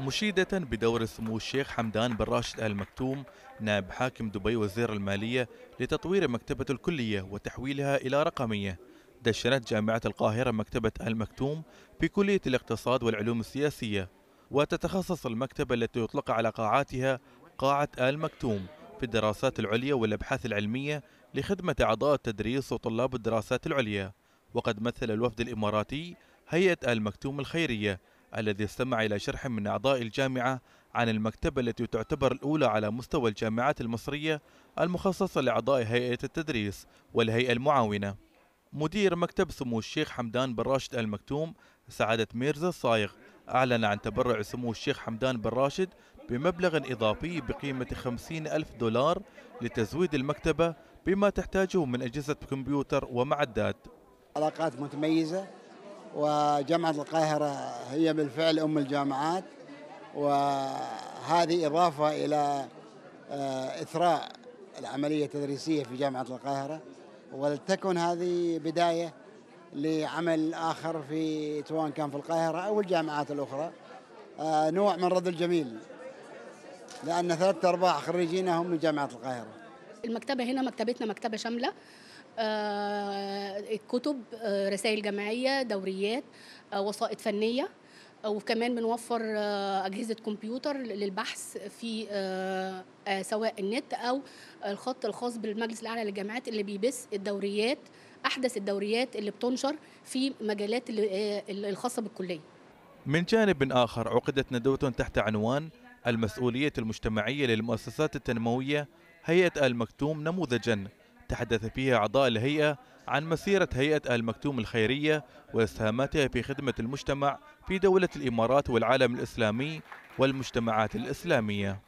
مشيدة بدور سمو الشيخ حمدان بن راشد آل مكتوم نائب حاكم دبي وزير المالية لتطوير مكتبة الكلية وتحويلها إلى رقمية دشنت جامعة القاهرة مكتبة آل مكتوم في كلية الاقتصاد والعلوم السياسية وتتخصص المكتبة التي يطلق على قاعاتها قاعة آل مكتوم في الدراسات العليا والأبحاث العلمية لخدمة أعضاء التدريس وطلاب الدراسات العليا وقد مثل الوفد الإماراتي هيئة آل مكتوم الخيرية الذي استمع إلى شرح من أعضاء الجامعة عن المكتبة التي تعتبر الأولى على مستوى الجامعات المصرية المخصصة لأعضاء هيئة التدريس والهيئة المعاونة مدير مكتب سمو الشيخ حمدان بن راشد المكتوم سعادة ميرزا الصايغ أعلن عن تبرع سمو الشيخ حمدان بن راشد بمبلغ إضافي بقيمة 50 ألف دولار لتزويد المكتبة بما تحتاجه من أجهزة كمبيوتر ومعدات علاقات متميزة وجامعة القاهرة هي بالفعل أم الجامعات وهذه إضافة إلى آه، إثراء العملية التدريسية في جامعة القاهرة ولتكن هذه بداية لعمل آخر في سواء كان في القاهرة أو الجامعات الأخرى آه، نوع من رد الجميل لأن ثلاثة أرباع خريجينا هم من جامعة القاهرة المكتبة هنا مكتبتنا مكتبة شاملة آه، الكتب آه، رسائل جماعيه دوريات آه، وسائط فنيه وكمان بنوفر اجهزه كمبيوتر للبحث في سواء النت او الخط الخاص بالمجلس الاعلى للجامعات اللي بيبث الدوريات احدث الدوريات اللي بتنشر في مجالات الخاصه بالكليه من جانب آخر عقدت ندوة تحت عنوان المسؤولية المجتمعية للمؤسسات التنموية هيئة المكتوم نموذجاً تحدث فيها أعضاء الهيئة عن مسيرة هيئة المكتوم الخيرية وإسهاماتها في خدمة المجتمع في دولة الإمارات والعالم الإسلامي والمجتمعات الإسلامية